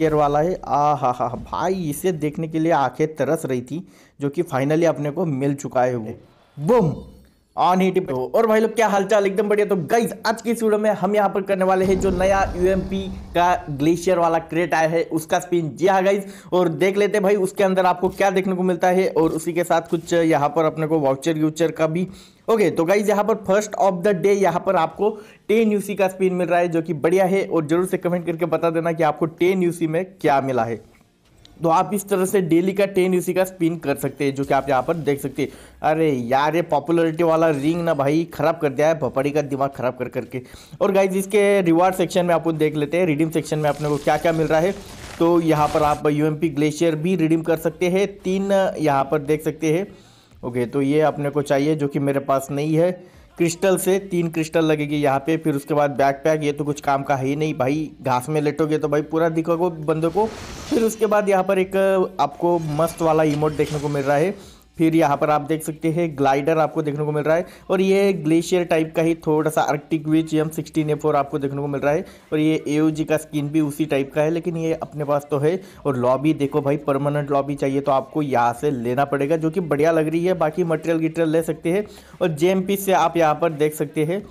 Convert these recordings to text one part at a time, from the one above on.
chair वाला है आ हा हा भाई इसे देखने के लिए आंखें तरस रही थी जो कि फाइनली अपने को मिल चुका है वो बुम ऑन ही टिप तो- और भाई लोग क्या हालचाल एकदम बढ़िया तो गाइज आज की इस वीडियो में हम यहाँ पर करने वाले हैं जो नया पी का ग्लेशियर वाला क्रेट आया है उसका स्पिन जी हाँ गाइज और देख लेते हैं भाई उसके अंदर आपको क्या देखने को मिलता है और उसी के साथ कुछ यहाँ पर अपने को वाउचर यूचर का भी ओके तो गाइज यहाँ पर फर्स्ट ऑफ द डे यहाँ पर आपको टेन यूसी का स्पिन मिल रहा है जो कि बढ़िया है और जरूर से कमेंट करके बता देना कि आपको टेन यूसी में क्या मिला है तो आप इस तरह से डेली का टेन यूसी का स्पिन कर सकते हैं जो कि आप यहाँ पर देख सकते हैं अरे यार ये पॉपुलरिटी वाला रिंग ना भाई ख़राब कर दिया है भपड़ी का दिमाग ख़राब कर करके और गाइज इसके रिवार्ड सेक्शन में आपको देख लेते हैं रिडीम सेक्शन में अपने को क्या क्या मिल रहा है तो यहाँ पर आप यू ग्लेशियर भी रिडीम कर सकते हैं तीन यहाँ पर देख सकते हैं ओके तो ये अपने को चाहिए जो कि मेरे पास नहीं है क्रिस्टल से तीन क्रिस्टल लगेगी यहाँ पे फिर उसके बाद बैक पैक ये तो कुछ काम का है ही नहीं भाई घास में लेटोगे तो भाई पूरा दिखोगे बंदे को फिर उसके बाद यहाँ पर एक आपको मस्त वाला इमोट देखने को मिल रहा है फिर यहाँ पर आप देख सकते हैं ग्लाइडर आपको देखने को मिल रहा है और ये ग्लेशियर टाइप का ही थोड़ा सा Arctic G M sixteen four आपको देखने को मिल रहा है और ये ए का स्किन भी उसी टाइप का है लेकिन ये अपने पास तो है और लॉबी देखो भाई परमानेंट लॉबी चाहिए तो आपको यहाँ से लेना पड़ेगा जो कि बढ़िया लग रही है बाकी मटेरियल गिटेरियल ले सकते हैं और जे से आप यहाँ पर देख सकते हैं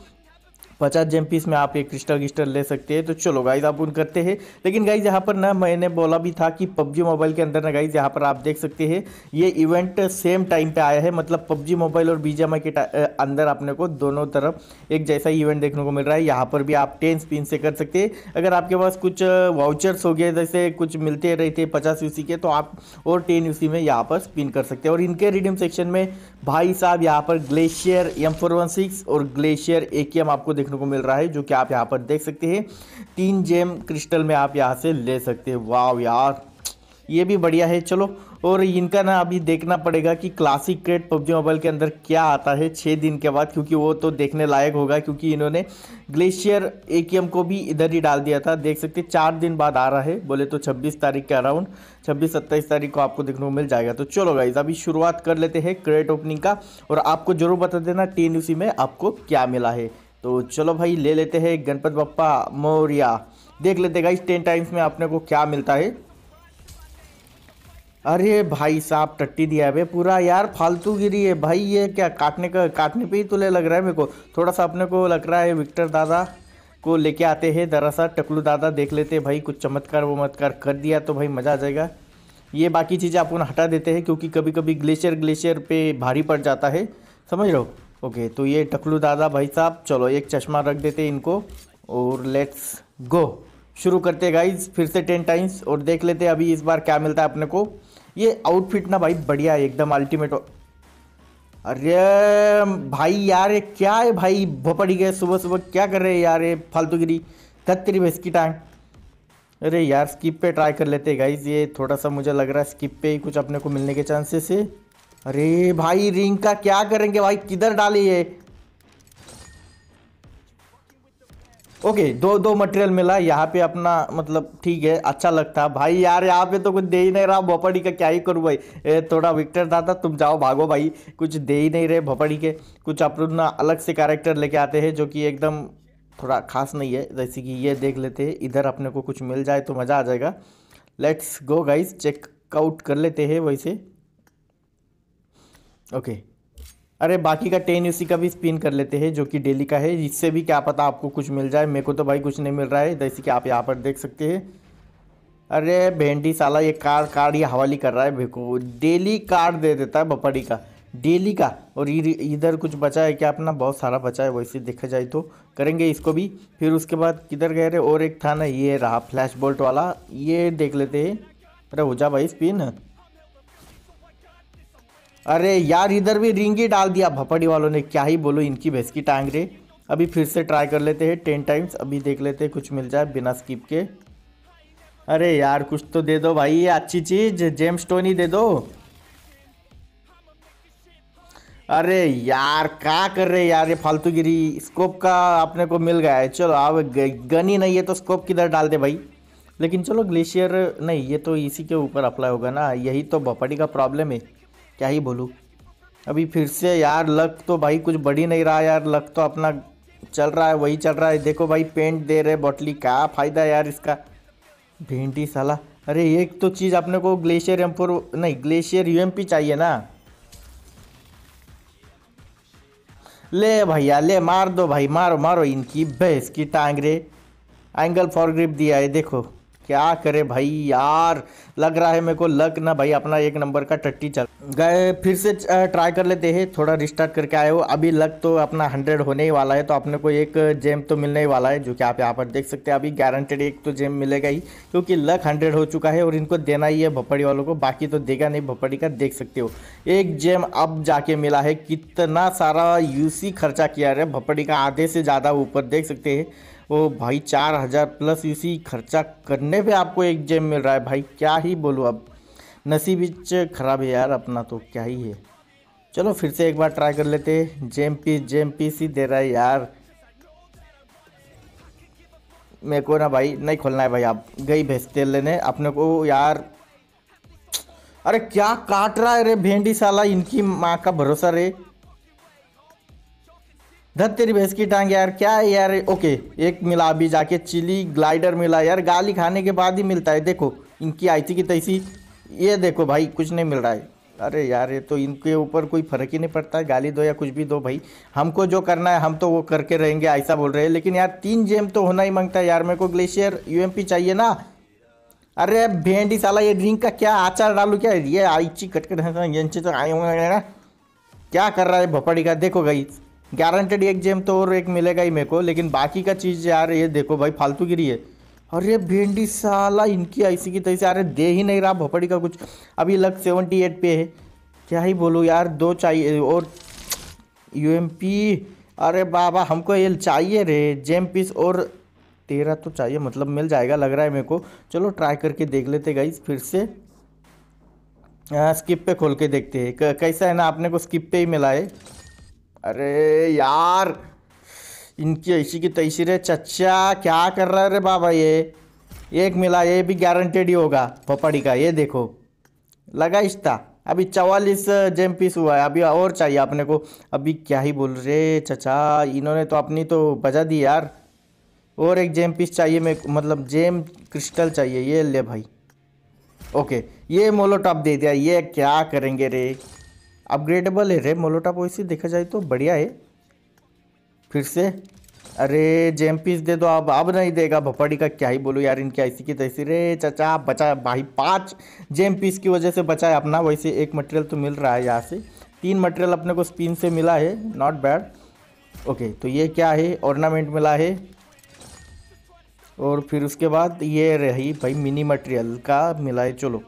पचास जेम पीस में आप एक क्रिस्टल क्रिस्टल ले सकते हैं तो चलो गाइज आप उन करते हैं लेकिन गाइज यहाँ पर ना मैंने बोला भी था कि पबजी मोबाइल के अंदर ना गाइज यहाँ पर आप देख सकते हैं ये इवेंट सेम टाइम पे आया है मतलब पबजी मोबाइल और बीजेमआई के अंदर अपने को दोनों तरफ एक जैसा इवेंट देखने को मिल रहा है यहाँ पर भी आप टेन स्पिन से कर सकते हैं अगर आपके पास कुछ वाउचर्स हो गए जैसे कुछ मिलते रहते हैं पचास यूसी के तो आप और टेन यूसी में यहाँ पर स्पिन कर सकते हैं और इनके रिडीम सेक्शन में भाई साहब यहाँ पर ग्लेशियर एम और ग्लेशियर ए आपको देख देखने को मिल रहा है जो कि आप यहाँ पर देख सकते हैं तीन जेम क्रिस्टल में आप यहाँ से ले सकते हैं वाह यार ये भी बढ़िया है चलो और इनका ना अभी देखना पड़ेगा कि क्लासिक क्रेड पबजी मोबाइल के अंदर क्या आता है छः दिन के बाद क्योंकि वो तो देखने लायक होगा क्योंकि इन्होंने ग्लेशियर एकेएम को भी इधर ही डाल दिया था देख सकते चार दिन बाद आ रहा है बोले तो 26 तारीख के अराउंड 26 सत्ताईस तारीख को आपको देखने को मिल जाएगा तो चलो गाइज अभी शुरुआत कर लेते हैं क्रेड ओपनिंग का और आपको जरूर बता देना टी में आपको क्या मिला है तो चलो भाई ले लेते हैं गणपत बप्पा मौर्या देख लेते गाइस टेन टाइम्स में अपने को क्या मिलता है अरे भाई साहब टट्टी दिया है पूरा यार फालतू गिरी है भाई ये क्या काटने का काटने पे ही तुले तो लग रहा है मेरे को थोड़ा सा अपने को लग रहा है विक्टर दादा को लेके आते हैं दरअसल टकलू दादा देख लेते हैं भाई कुछ चमत्कार वमत्कार कर दिया तो भाई मज़ा आ जाएगा ये बाकी चीज़ें आप हटा देते हैं क्योंकि कभी कभी ग्लेशियर ग्लेशियर पे भारी पड़ जाता है समझ रहे हो ओके तो ये टकलू दादा भाई साहब चलो एक चश्मा रख देते इनको और लेट्स गो शुरू करते गाइज फिर से टेन टाइम्स और देख लेते अभी इस बार क्या मिलता है अपने को ये आउटफिट ना भाई बढ़िया है एकदम अल्टीमेट अरे भाई यार ये क्या है भाई भोपड़ी गए सुबह सुबह क्या कर रहे हैं यार ये फालतूगिरी कतरी भैंस की टांग अरे यार स्किप पे ट्राई कर लेते गाइज ये थोड़ा सा मुझे लग रहा है स्किप पे ही कुछ अपने को मिलने के चांसेस है अरे भाई रिंग का क्या करेंगे भाई किधर डाली है ओके दो दो मटेरियल मिला यहाँ पे अपना मतलब ठीक है अच्छा लगता भाई यार यहाँ पे तो कुछ दे ही नहीं रहा भोपड़ी का क्या ही करूँ भाई ए, थोड़ा विक्टर दादा तुम जाओ भागो भाई कुछ दे ही नहीं रहे भोपड़ी के कुछ अपना अलग से कैरेक्टर लेके आते हैं जो कि एकदम थोड़ा खास नहीं है जैसे कि ये देख लेते हैं इधर अपने को कुछ मिल जाए तो मज़ा आ जाएगा लेट्स गो गाइज चेकआउट कर लेते हैं वैसे ओके अरे बाकी का टेन इसी का भी स्पिन कर लेते हैं जो कि डेली का है इससे भी क्या पता आपको कुछ मिल जाए मेरे को तो भाई कुछ नहीं मिल रहा है जैसे कि आप यहाँ पर देख सकते हैं अरे भेंडी साला ये कार कार ये हवाली कर रहा है मेरे को डेली कार दे देता है बपड़ी का डेली का और इधर कुछ बचा है क्या अपना बहुत सारा बचा है वैसे देखा जाए तो करेंगे इसको भी फिर उसके बाद किधर गए रहे और एक था ना ये रहा फ्लैश बोल्ट वाला ये देख लेते हैं अरे हो जा भाई स्पिन अरे यार इधर भी रिंग ही डाल दिया भपड़ी वालों ने क्या ही बोलो इनकी भैंस की टांग रे अभी फिर से ट्राई कर लेते हैं टेन टाइम्स अभी देख लेते हैं कुछ मिल जाए बिना स्किप के अरे यार कुछ तो दे दो भाई ये अच्छी चीज़ जेम स्टोन ही दे दो अरे यार क्या कर रहे यार ये फालतूगिरी स्कोप का आपने को मिल गया है चलो अब गन ही नहीं है तो स्कोप किधर डाल दे भाई लेकिन चलो ग्लेशियर नहीं ये तो इसी के ऊपर अप्लाई होगा ना यही तो भपड़ी का प्रॉब्लम है क्या ही बोलूँ अभी फिर से यार लक तो भाई कुछ बढ़ी नहीं रहा यार लक तो अपना चल रहा है वही चल रहा है देखो भाई पेंट दे रहे बॉटली क्या फ़ायदा यार इसका भेंटी साला अरे एक तो चीज़ अपने को ग्लेशियर एम नहीं ग्लेशियर यू चाहिए ना ले भैया ले मार दो भाई मारो मारो इनकी भैंस की टांग रे एंगल फॉर ग्रिप दिया है देखो क्या करे भाई यार लग रहा है मेरे को लग ना भाई अपना एक नंबर का टट्टी चल गए फिर से ट्राई कर लेते हैं थोड़ा रिस्टार्ट करके आए हो अभी लग तो अपना हंड्रेड होने ही वाला है तो अपने को एक जेम तो मिलने ही वाला है जो कि आप यहाँ पर देख सकते हैं अभी गारंटेड एक तो जेम मिलेगा ही क्योंकि लक हंड्रेड हो चुका है और इनको देना ही है भपड़ी वालों को बाकी तो देगा नहीं भपड़ी का देख सकते हो एक जेम अब जाके मिला है कितना सारा यूसी खर्चा किया है भपड़ी का आधे से ज़्यादा ऊपर देख सकते हैं ओ भाई चार हज़ार प्लस इसी खर्चा करने पे आपको एक जेम मिल रहा है भाई क्या ही बोलो अब नसीब खराब है यार अपना तो क्या ही है चलो फिर से एक बार ट्राई कर लेते जेम पीस जेम पीस ही दे रहा है यार मेरे को ना भाई नहीं खोलना है भाई आप गई भेजते तेल लेने अपने को यार अरे क्या काट रहा है रे भेंडी साला इनकी माँ का भरोसा रे धत तेरी भैंस की टांग यार क्या है यार ओके एक मिला अभी जाके चिली ग्लाइडर मिला यार गाली खाने के बाद ही मिलता है देखो इनकी थी की तैसी ये देखो भाई कुछ नहीं मिल रहा है अरे यार ये तो इनके ऊपर कोई फ़र्क ही नहीं पड़ता है गाली दो या कुछ भी दो भाई हमको जो करना है हम तो वो करके रहेंगे ऐसा बोल रहे हैं लेकिन यार तीन जेम तो होना ही मांगता है यार मेरे को ग्लेशियर यूएमपी चाहिए ना अरे भेंडी साला ये ड्रिंक का क्या आचार डालू क्या ये आईची कटकट तो आए क्या कर रहा है भपड़ी का देखो गई गारंटेड एक जेम तो और एक मिलेगा ही मेरे को लेकिन बाकी का चीज़ यार ये देखो भाई फालतू गिरी है अरे भिंडी साला इनकी ऐसी की तैसे अरे दे ही नहीं रहा भोपड़ी का कुछ अभी लग सेवेंटी एट पे है क्या ही बोलूँ यार दो चाहिए और पी अरे बाबा हमको ये चाहिए रे जेम पीस और तेरा तो चाहिए मतलब मिल जाएगा लग रहा है मेरे को चलो ट्राई करके देख लेते गाइस फिर से आ, हाँ, स्किप पे खोल के देखते हैं कैसा है ना आपने को स्किप पे ही मिला है अरे यार इनकी ऐसी की तैसी रे चचा क्या कर रहा है रे बाबा ये एक मिला ये भी गारंटेड ही होगा पपड़ी का ये देखो लगा इश्ता अभी चवालीस जेम पीस हुआ है अभी और चाहिए अपने को अभी क्या ही बोल रहे चचा इन्होंने तो अपनी तो बजा दी यार और एक जेम पीस चाहिए मेरे मतलब जेम क्रिस्टल चाहिए ये ले भाई ओके ये मोलोटॉप दे दिया ये क्या करेंगे रे अपग्रेडेबल है रे मोलोटा पॉइसी देखा जाए तो बढ़िया है फिर से अरे जेम पीस दे दो अब अब नहीं देगा भपड़ी का क्या ही बोलो यार इनकी ऐसी की तैसी रे चचा बचा भाई पाँच जेम पीस की वजह से बचा है अपना वैसे एक मटेरियल तो मिल रहा है यहाँ से तीन मटेरियल अपने को स्पिन से मिला है नॉट बैड ओके तो ये क्या है ऑर्नामेंट मिला है और फिर उसके बाद ये रही भाई मिनी मटेरियल का मिला है चलो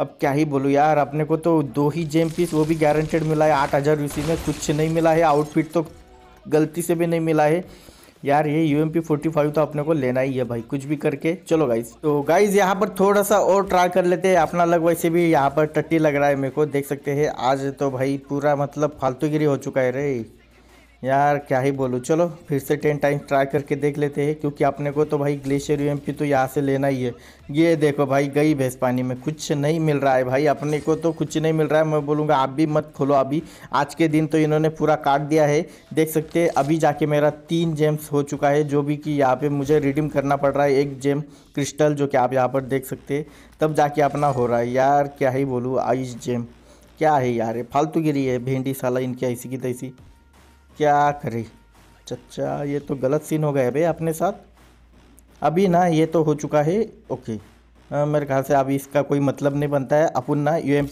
अब क्या ही बोलूँ यार अपने को तो दो ही जेम पीस वो भी गारंटेड मिला है आठ हज़ार यूसी में कुछ नहीं मिला है आउटफिट तो गलती से भी नहीं मिला है यार ये U M P forty five तो अपने को लेना ही है भाई कुछ भी करके चलो गाइज तो गाइज यहाँ पर थोड़ा सा और ट्राई कर लेते हैं अपना लग वैसे भी यहाँ पर टट्टी लग रहा है मेरे को देख सकते हैं आज तो भाई पूरा मतलब फालतूगिरी हो चुका है रे यार क्या ही बोलूँ चलो फिर से टेन टाइम ट्राई करके देख लेते हैं क्योंकि अपने को तो भाई ग्लेशियर यू तो यहाँ से लेना ही है ये देखो भाई गई भैंस पानी में कुछ नहीं मिल रहा है भाई अपने को तो कुछ नहीं मिल रहा है मैं बोलूँगा आप भी मत खोलो अभी आज के दिन तो इन्होंने पूरा काट दिया है देख सकते हैं अभी जाके मेरा तीन जेम्स हो चुका है जो भी कि यहाँ पर मुझे रिडीम करना पड़ रहा है एक जेम क्रिस्टल जो कि आप यहाँ पर देख सकते हैं तब जाके अपना हो रहा है यार क्या ही बोलूँ आइस जेम क्या है यार फालतू गिरी है भेंडी साला इनकी ऐसी की तैसी क्या करे चचा ये तो गलत सीन हो गया भाई अपने साथ अभी ना ये तो हो चुका है ओके आ, मेरे ख्याल से अभी इसका कोई मतलब नहीं बनता है अपन ना यू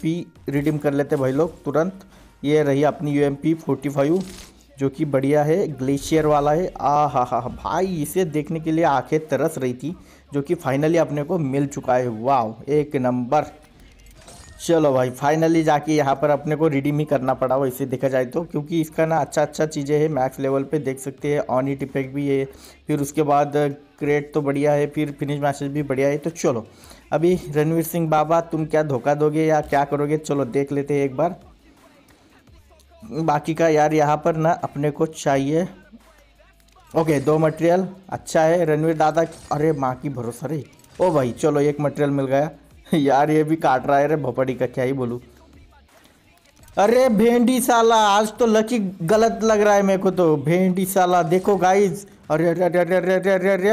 रिडीम कर लेते भाई लोग तुरंत ये रही अपनी U M P forty five जो कि बढ़िया है ग्लेशियर वाला है आ हा हा भाई इसे देखने के लिए आंखें तरस रही थी जो कि फाइनली अपने को मिल चुका है वाह एक नंबर चलो भाई फाइनली जाके यहाँ पर अपने को रिडीम ही करना पड़ा वैसे देखा जाए तो क्योंकि इसका ना अच्छा अच्छा चीज़ें है मैक्स लेवल पे देख सकते हैं ऑन ईट इफेक्ट भी है फिर उसके बाद क्रेट uh, तो बढ़िया है फिर फिनिश मैसेज भी बढ़िया है तो चलो अभी रणवीर सिंह बाबा तुम क्या धोखा दोगे या क्या करोगे चलो देख लेते हैं एक बार बाकी का यार यहाँ पर ना अपने को चाहिए ओके दो मटेरियल अच्छा है रणवीर दादा अरे माँ की भरोसा रही ओ भाई चलो एक मटेरियल मिल गया यार ये भी काट रहा है रे भपड़ी का क्या ही बोलू अरे भेंडी साला आज तो लकी गलत लग रहा है मेरे को तो भेंडी साला देखो गाइज अरे अरे अरे अरे अरे अरे अरे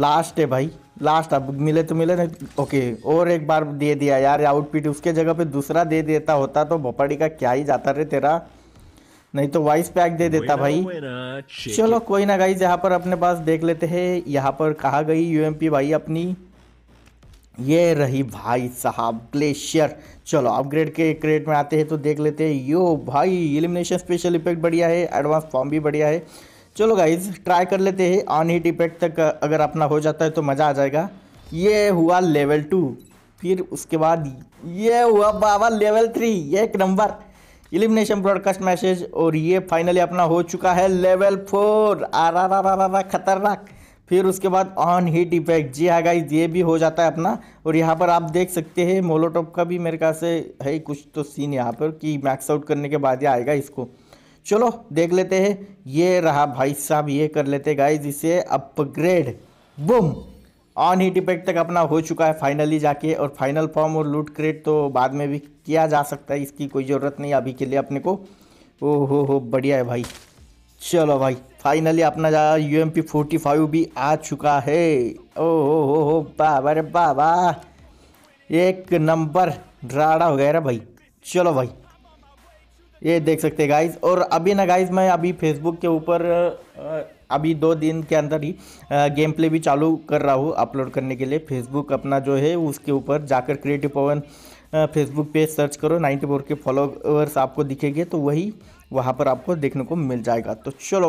लास्ट है भाई लास्ट अब मिले तो मिले नहीं ओके और एक बार दे दिया यार आउटपिट उसके जगह पे दूसरा दे देता होता तो भोपाड़ी का क्या ही जाता रे तेरा नहीं तो वाइस पैक दे देता भाई चलो कोई ना गाइज यहाँ पर अपने पास देख लेते हैं यहाँ पर कहा गई यूएमपी भाई अपनी ये रही भाई साहब ग्लेशियर चलो अपग्रेड के क्रेट में आते हैं तो देख लेते हैं यो भाई एलिमिनेशन स्पेशल इफेक्ट बढ़िया है एडवांस फॉर्म भी बढ़िया है चलो गाइज ट्राई कर लेते हैं ऑन हिट इफेक्ट तक अगर अपना हो जाता है तो मज़ा आ जाएगा ये हुआ लेवल टू फिर उसके बाद ये हुआ बाबा लेवल थ्री एक नंबर इलिमिनेशन ब्रॉडकास्ट मैसेज और ये फाइनली अपना हो चुका है लेवल फोर आर आर आर आर आर खतरनाक फिर उसके बाद ऑन हीट इफेक्ट जी हाँ गाइज ये भी हो जाता है अपना और यहाँ पर आप देख सकते हैं मोलोटॉप का भी मेरे ख्याल से है कुछ तो सीन यहाँ पर कि मैक्स आउट करने के बाद ही आएगा इसको चलो देख लेते हैं ये रहा भाई साहब ये कर लेते गाइज इसे अपग्रेड बुम ऑन हीट इफेक्ट तक अपना हो चुका है फाइनली जाके और फाइनल फॉर्म और लूट क्रेट तो बाद में भी किया जा सकता है इसकी कोई ज़रूरत नहीं अभी के लिए अपने को ओ हो हो बढ़िया है भाई चलो भाई फाइनली अपना जा U M P forty five भी आ चुका है ओ हो हो हो बाबा रे बाबा एक नंबर ड्राड़ा हो गया रे भाई चलो भाई ये देख सकते हैं गाइज और अभी ना गाइज मैं अभी फेसबुक के ऊपर अभी दो दिन के अंदर ही गेम प्ले भी चालू कर रहा हूँ अपलोड करने के लिए फेसबुक अपना जो है उसके ऊपर जाकर creative Pavan Facebook page search करो नाइन्टी फोर के फॉलोअर्स आपको दिखेंगे तो वही वहाँ पर आपको देखने को मिल जाएगा तो चलो